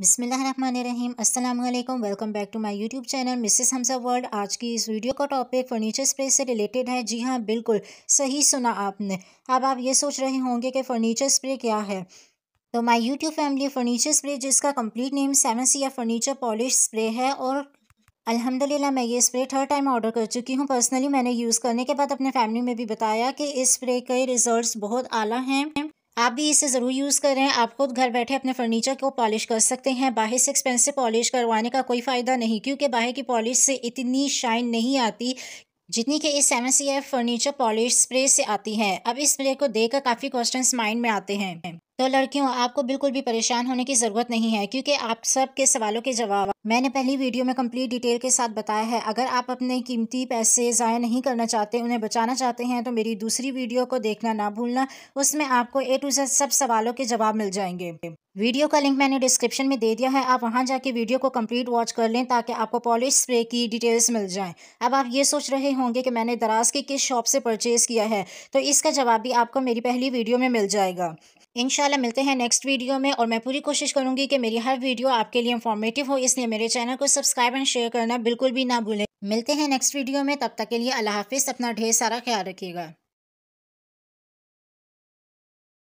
बिसमीम अल्लाम welcome back to my YouTube channel Mrs Hamsa world आज की इस वीडियो का टॉपिक फर्नीचर स्पेस से रिलेटेड है जी हाँ बिल्कुल सही सुना आपने अब आप ये सोच रहे होंगे कि फ़र्नीचर स्प्रे क्या है तो my YouTube family furniture spray जिसका कंप्लीट नेम सेवन सी या फर्नीचर पॉलिश स्प्रे है और अल्हम्दुलिल्लाह मैं ये स्प्रे थर्ड टाइम ऑर्डर कर चुकी हूँ पर्सनली मैंने यूज़ करने के बाद अपने फैमिली में भी बताया कि इस स्प्रे के रिज़ल्ट बहुत आला हैं आप भी इसे ज़रूर यूज़ करें आप खुद घर बैठे अपने फर्नीचर को पॉलिश कर सकते हैं बाहर से एक्सपेंसिव पॉलिश करवाने का कोई फ़ायदा नहीं क्योंकि बाहर की पॉलिश से इतनी शाइन नहीं आती जितनी कि इस seven C F furniture polish spray से आती है अब इस स्प्रे को देखकर काफ़ी क्वेश्चंस माइंड में आते हैं तो लड़कियों आपको बिल्कुल भी परेशान होने की ज़रूरत नहीं है क्योंकि आप सब के सवालों के जवाब मैंने पहली वीडियो में कंप्लीट डिटेल के साथ बताया है अगर आप अपने कीमती पैसे ज़ाय नहीं करना चाहते उन्हें बचाना चाहते हैं तो मेरी दूसरी वीडियो को देखना ना भूलना उसमें आपको ए टू जेड सब सवालों के जवाब मिल जाएंगे वीडियो का लिंक मैंने डिस्क्रिप्शन में दे दिया है आप वहां जाके वीडियो को कंप्लीट वॉच कर लें ताकि आपको पॉलिश स्प्रे की डिटेल्स मिल जाएं अब आप ये सोच रहे होंगे कि मैंने दराज के किस शॉप से परचेज़ किया है तो इसका जवाब भी आपको मेरी पहली वीडियो में मिल जाएगा इन इंशाल्लाह मिलते हैं नेक्स्ट वीडियो में और मैं पूरी कोशिश करूंगी कि मेरी हर वीडियो आपके लिए इंफॉर्मेटिव हो इसलिए मेरे चैनल को सब्सक्राइब एंड शेयर करना बिल्कुल भी ना भूलें मिलते हैं नेक्स्ट वीडियो में तब तक के लिए अल्लाह हाफिज़ अपना ढेर सारा ख्याल रखिएगा